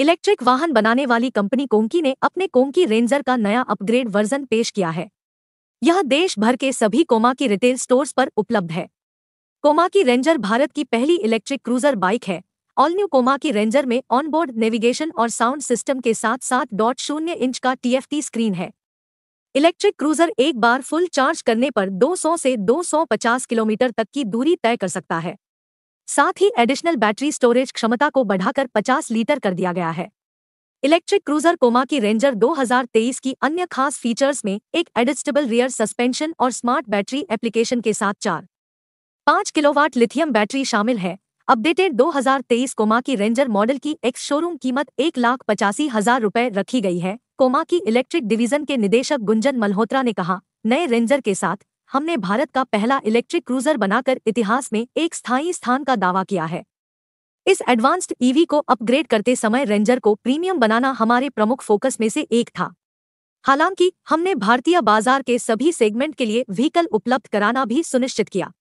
electric वाहन बनाने वाली कंपनी कोंकी ने अपने कोंकी रेंजर का नया अपग्रेड वर्जन पेश किया है यह देश भर के सभी कोमा की रिटेल स्टोर्स पर उपलब्ध है कोमा की रेंजर भारत की पहली इलेक्ट्रिक क्रूजर बाइक है all new Komaki Ranger में ऑनबोर्ड नेविगेशन और साउंड सिस्टम के साथ साथ डॉट शून्य इंच का टीएफटी स्क्रीन है इलेक्ट्रिक क्रूजर एक बार फुल चार्ज करने पर 200 से 250 किलोमीटर तक की दूरी तय कर सकता है साथ ही एडिशनल बैटरी स्टोरेज क्षमता को बढ़ाकर 50 लीटर कर दिया गया है electric cruiser Komaki Ranger 2023 की अन्य खास फीचर्स में एक एडजस्टेबल रियर सस्पेंशन और स्मार्ट बैटरी एप्लीकेशन के साथ चार पाँच किलोवाट लिथियम बैटरी शामिल है updated 2023 Komaki Ranger model की एक्स शोरूम कीमत एक लाख पचासी हजार रूपए रखी गई है कोमा की इलेक्ट्रिक डिवीजन के निदेशक गुंजन मल्होत्रा ने कहा नए रेंजर के साथ हमने भारत का पहला इलेक्ट्रिक क्रूजर बनाकर इतिहास में एक स्थायी स्थान का दावा किया है इस एडवांस्ड ईवी e को अपग्रेड करते समय रेंजर को प्रीमियम बनाना हमारे प्रमुख फोकस में से एक था हालांकि हमने भारतीय बाजार के सभी सेगमेंट के लिए व्हीकल उपलब्ध कराना भी सुनिश्चित किया